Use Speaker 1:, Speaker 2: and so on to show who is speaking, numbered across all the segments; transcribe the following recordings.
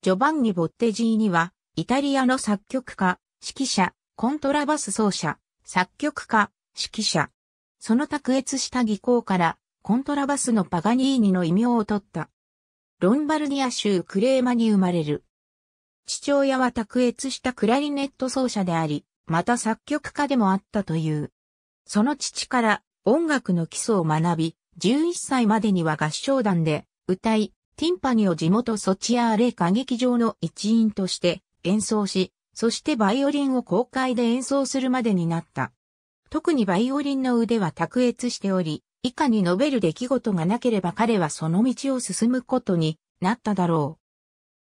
Speaker 1: ジョバンニ・ボッテジーニは、イタリアの作曲家、指揮者、コントラバス奏者、作曲家、指揮者。その卓越した技巧から、コントラバスのパガニーニの異名を取った。ロンバルディア州クレーマに生まれる。父親は卓越したクラリネット奏者であり、また作曲家でもあったという。その父から音楽の基礎を学び、11歳までには合唱団で歌い、ティンパニを地元ソチアーレ歌劇場の一員として演奏し、そしてバイオリンを公開で演奏するまでになった。特にバイオリンの腕は卓越しており、以下に述べる出来事がなければ彼はその道を進むことになっただろう。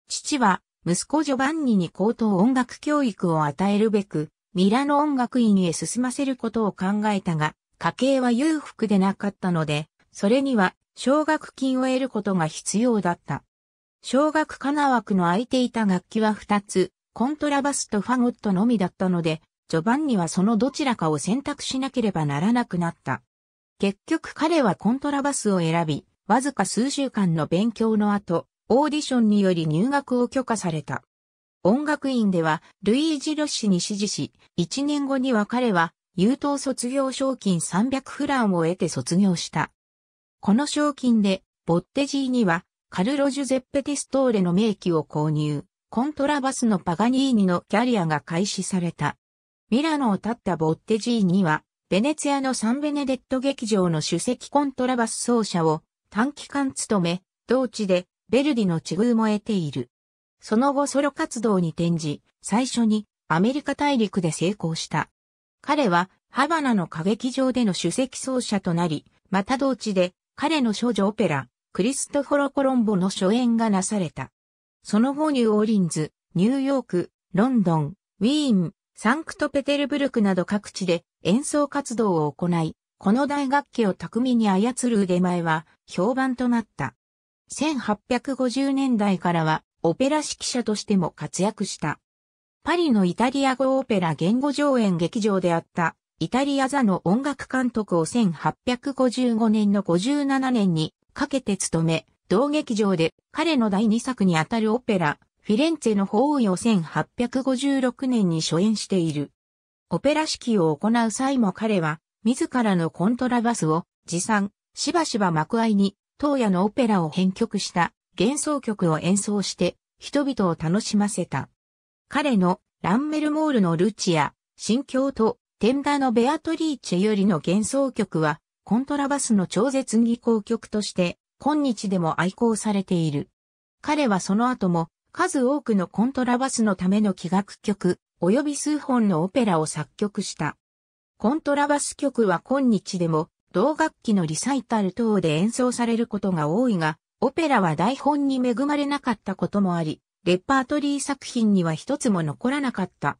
Speaker 1: 父は息子ジョバンニに高等音楽教育を与えるべく、ミラノ音楽院へ進ませることを考えたが、家計は裕福でなかったので、それには奨学金を得ることが必要だった。奨学金枠の空いていた楽器は2つ、コントラバスとファゴットのみだったので、序盤にはそのどちらかを選択しなければならなくなった。結局彼はコントラバスを選び、わずか数週間の勉強の後、オーディションにより入学を許可された。音楽院では、ルイージ・ロッシに指示し、1年後には彼は、優等卒業賞金300フランを得て卒業した。この賞金で、ボッテジーには、カルロ・ジュゼッペ・ティストーレの名機を購入、コントラバスのパガニーニのキャリアが開始された。ミラノを立ったボッテジーには、ベネツィアのサンベネデット劇場の首席コントラバス奏者を短期間務め、同地でベルディの地遇も得ている。その後ソロ活動に転じ、最初にアメリカ大陸で成功した。彼はハバナの歌劇場での首席奏者となり、また同地で彼の少女オペラ、クリストフォロ・コロンボの初演がなされた。その後ニューオーリンズ、ニューヨーク、ロンドン、ウィーン、サンクトペテルブルクなど各地で演奏活動を行い、この大楽器を巧みに操る腕前は評判となった。1850年代からはオペラ指揮者としても活躍した。パリのイタリア語オペラ言語上演劇場であったイタリア座の音楽監督を1855年の57年にかけて務め、同劇場で彼の第2作にあたるオペラ、フィレンツェの法位を1856年に初演している。オペラ式を行う際も彼は、自らのコントラバスを持参、しばしば幕間に、当夜のオペラを編曲した幻想曲を演奏して、人々を楽しませた。彼のランメルモールのルチア、心境とテダーのベアトリーチェよりの幻想曲は、コントラバスの超絶技巧曲として、今日でも愛好されている。彼はその後も、数多くのコントラバスのための器楽曲、及び数本のオペラを作曲した。コントラバス曲は今日でも、同楽器のリサイタル等で演奏されることが多いが、オペラは台本に恵まれなかったこともあり、レパートリー作品には一つも残らなかった。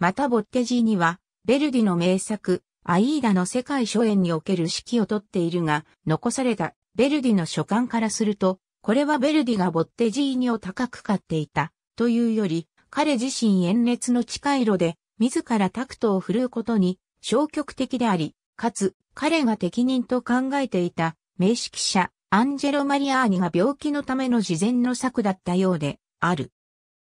Speaker 1: またボッテジーには、ベルディの名作、アイーダの世界初演における指揮をとっているが、残されたベルディの書簡からすると、これはベルディがボッテジーニを高く買っていた、というより、彼自身演列の近い路で、自らタクトを振るうことに消極的であり、かつ、彼が適任と考えていた、名指揮者、アンジェロ・マリアーニが病気のための事前の策だったようで、ある。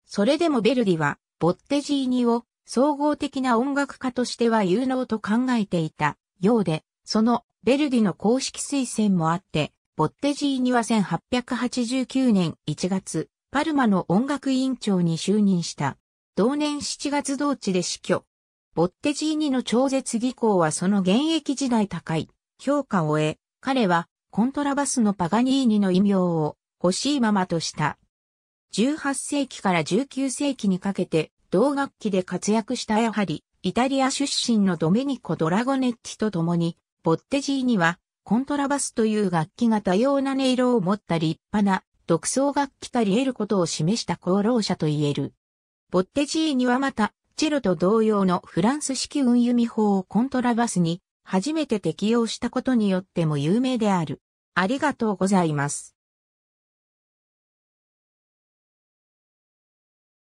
Speaker 1: それでもベルディは、ボッテジーニを総合的な音楽家としては有能と考えていたようで、そのベルディの公式推薦もあって、ボッテジーニは1889年1月、パルマの音楽委員長に就任した。同年7月同地で死去。ボッテジーニの超絶技巧はその現役時代高い評価を得、彼はコントラバスのパガニーニの異名を欲しいままとした。18世紀から19世紀にかけて同楽器で活躍したやはり、イタリア出身のドメニコ・ドラゴネッチと共に、ボッテジーには、コントラバスという楽器が多様な音色を持った立派な、独奏楽器たり得ることを示した功労者と言える。ボッテジーにはまた、チェロと同様のフランス式運輸法をコントラバスに初めて適用したことによっても有名である。ありがとうございます。